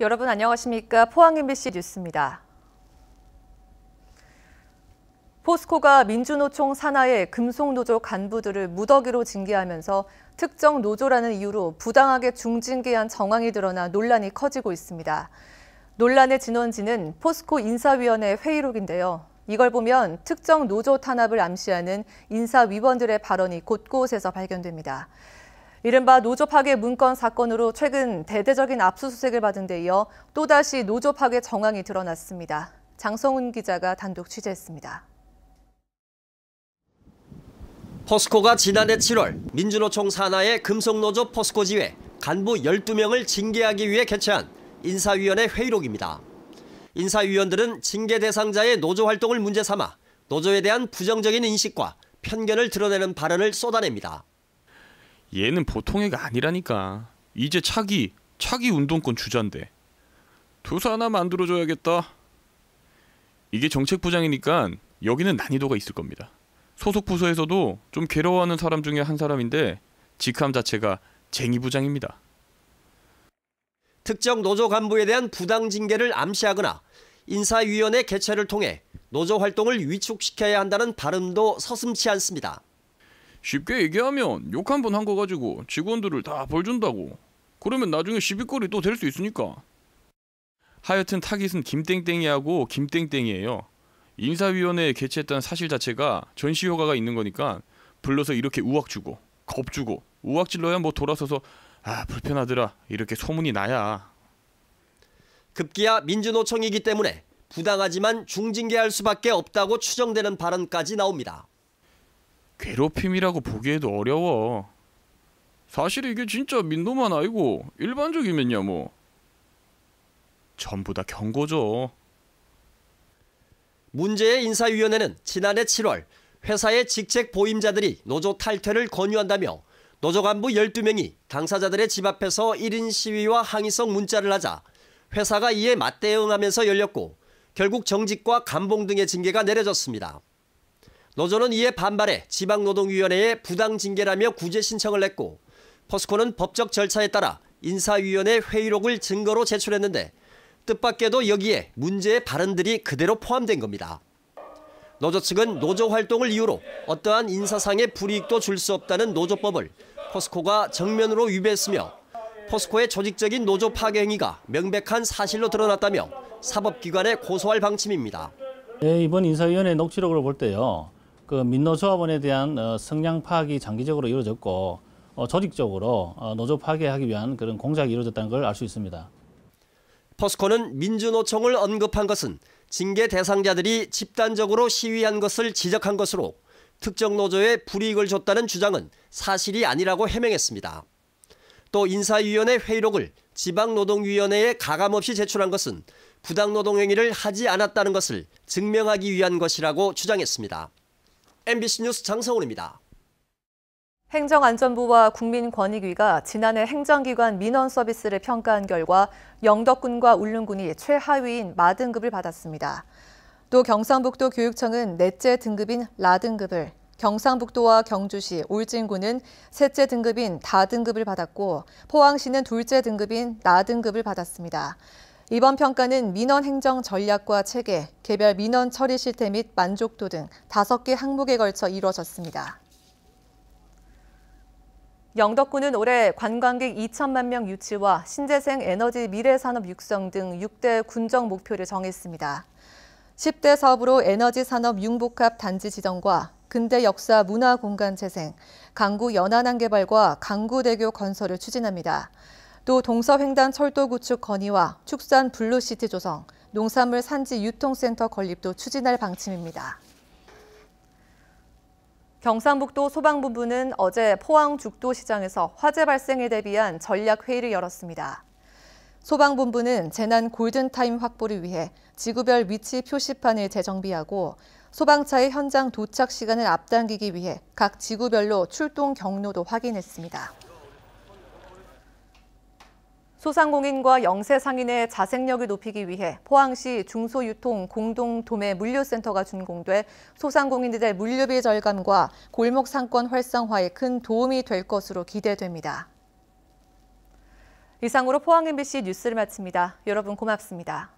여러분 안녕하십니까? 포항 MBC 뉴스입니다. 포스코가 민주노총 산하의 금속노조 간부들을 무더기로 징계하면서 특정 노조라는 이유로 부당하게 중징계한 정황이 드러나 논란이 커지고 있습니다. 논란의 진원지는 포스코 인사위원회 회의록인데요. 이걸 보면 특정 노조 탄압을 암시하는 인사위원들의 발언이 곳곳에서 발견됩니다. 이른바 노조 파괴 문건 사건으로 최근 대대적인 압수수색을 받은 데 이어 또다시 노조 파괴 정황이 드러났습니다. 장성훈 기자가 단독 취재했습니다. 포스코가 지난해 7월 민주노총 산하의 금속노조 포스코 지회 간부 12명을 징계하기 위해 개최한 인사위원회 회의록입니다. 인사위원들은 징계 대상자의 노조 활동을 문제 삼아 노조에 대한 부정적인 인식과 편견을 드러내는 발언을 쏟아냅니다. 얘는 보통 애가 아니라니까. 이제 차기, 차기 운동권 주자인데. 도서 하나 만들어줘야겠다. 이게 정책부장이니까 여기는 난이도가 있을 겁니다. 소속 부서에서도 좀 괴로워하는 사람 중에 한 사람인데 직함 자체가 쟁의 부장입니다. 특정 노조 간부에 대한 부당 징계를 암시하거나 인사위원회 개최를 통해 노조 활동을 위축시켜야 한다는 발음도 서슴치 않습니다. 쉽게 얘기하면 욕 한 번 한 거 가지고 직원들을 다 벌준다고. 그러면 나중에 시비거리 또 될 수 있으니까. 하여튼 타깃은 김땡땡이하고 김땡땡이에요. 인사위원회 개최했다는 사실 자체가 전시 효과가 있는 거니까 불러서 이렇게 우악 주고 겁 주고 우악 질러야 뭐 돌아서서 아 불편하더라 이렇게 소문이 나야 급기야 민주노총이기 때문에 부당하지만 중징계할 수밖에 없다고 추정되는 발언까지 나옵니다. 괴롭힘이라고 보기에도 어려워. 사실 이게 진짜 민도만 아니고 일반적이면야 뭐. 전부 다 경고죠. 문제의 인사위원회는 지난해 7월 회사의 직책 보임자들이 노조 탈퇴를 권유한다며 노조 간부 12명이 당사자들의 집 앞에서 1인 시위와 항의성 문자를 하자 회사가 이에 맞대응하면서 열렸고 결국 정직과 감봉 등의 징계가 내려졌습니다. 노조는 이에 반발해 지방노동위원회에 부당 징계라며 구제 신청을 냈고 포스코는 법적 절차에 따라 인사위원회 회의록을 증거로 제출했는데 뜻밖에도 여기에 문제의 발언들이 그대로 포함된 겁니다. 노조 측은 노조 활동을 이유로 어떠한 인사상의 불이익도 줄 수 없다는 노조법을 포스코가 정면으로 위배했으며 포스코의 조직적인 노조 파괴 행위가 명백한 사실로 드러났다며 사법기관에 고소할 방침입니다. 네, 이번 인사위원회 녹취록을 볼 때요. 그 민노조합원에 대한 어, 성향 파악이 장기적으로 이루어졌고 어, 조직적으로 어, 노조 파괴하기 위한 그런 공작이 이루어졌다는 걸 알 수 있습니다. 포스코는 민주노총을 언급한 것은 징계 대상자들이 집단적으로 시위한 것을 지적한 것으로 특정 노조에 불이익을 줬다는 주장은 사실이 아니라고 해명했습니다. 또 인사위원회 회의록을 지방노동위원회에 가감없이 제출한 것은 부당노동 행위를 하지 않았다는 것을 증명하기 위한 것이라고 주장했습니다. MBC 뉴스 장성훈입니다. 행정안전부와 국민권익위가 지난해 행정기관 민원 서비스를 평가한 결과 영덕군과 울릉군이 최하위인 마등급을 받았습니다. 또 경상북도 교육청은 넷째 등급인 라등급을 경상북도와 경주시, 울진군은 셋째 등급인 다등급을 받았고 포항시는 둘째 등급인 나등급을 받았습니다. 이번 평가는 민원 행정 전략과 체계, 개별 민원 처리 실태 및 만족도 등 다섯 개 항목에 걸쳐 이루어졌습니다. 영덕군은 올해 관광객 2천만 명 유치와 신재생 에너지 미래산업 육성 등 6대 군정 목표를 정했습니다. 10대 사업으로 에너지 산업 융복합 단지 지정과 근대 역사 문화 공간 재생, 강구 연안항 개발과 강구대교 건설을 추진합니다. 또 동서횡단 철도 구축 건의와 축산 블루시티 조성, 농산물 산지 유통센터 건립도 추진할 방침입니다. 경상북도 소방본부는 어제 포항 죽도시장에서 화재 발생에 대비한 전략회의를 열었습니다. 소방본부는 재난 골든타임 확보를 위해 지구별 위치 표시판을 재정비하고 소방차의 현장 도착 시간을 앞당기기 위해 각 지구별로 출동 경로도 확인했습니다. 소상공인과 영세상인의 자생력을 높이기 위해 포항시 중소유통 공동도매 물류센터가 준공돼 소상공인들의 물류비 절감과 골목 상권 활성화에 큰 도움이 될 것으로 기대됩니다. 이상으로 포항 MBC 뉴스를 마칩니다. 여러분 고맙습니다.